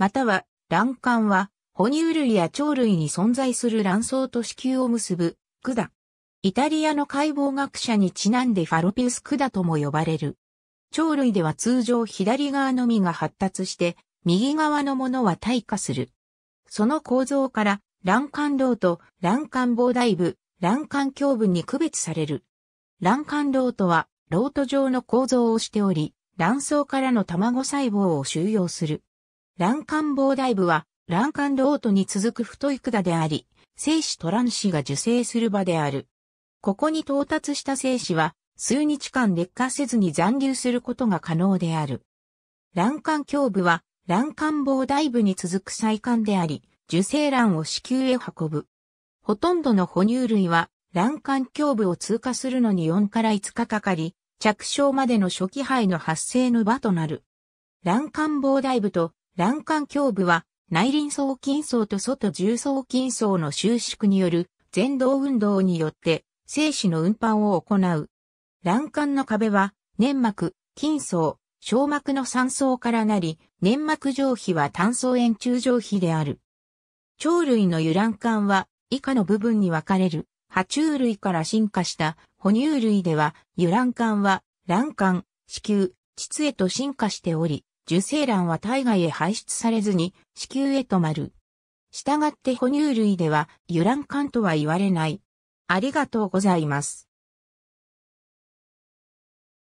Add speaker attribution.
Speaker 1: または卵管は、哺乳類や鳥類に存在する卵巣と子宮を結ぶ、管。イタリアの解剖学者にちなんでファロピウス管とも呼ばれる。鳥類では通常左側のみが発達して、右側のものは退化する。その構造から、卵管洞と卵管膨大部、卵管胸部に区別される。卵管洞とは、ロート状の構造をしており、卵巣からの卵細胞を収容する。卵管膨大部は、卵管ロートに続く太い管であり、精子と卵子が受精する場である。ここに到達した精子は、数日間劣化せずに残留することが可能である。卵管胸部は、卵管棒大部に続く細管であり、受精卵を子宮へ運ぶ。ほとんどの哺乳類は、卵管胸部を通過するのに4から5日かかり、着床までの初期肺の発生の場となる。卵管棒大部と卵管胸部は内輪層筋層と外重層筋層の収縮による前動運動によって精子の運搬を行う。卵管の壁は粘膜、筋層、小膜の3層からなり、粘膜上皮は単層円柱上皮である。鳥類の油卵管は以下の部分に分かれる。爬虫類から進化した哺乳類では油卵管は卵管、子宮、膣へと進化しており、受精卵は体外へ排出されずに子宮へ止まる。したがって哺乳類では、油卵管とは言われない。ありがとうございます。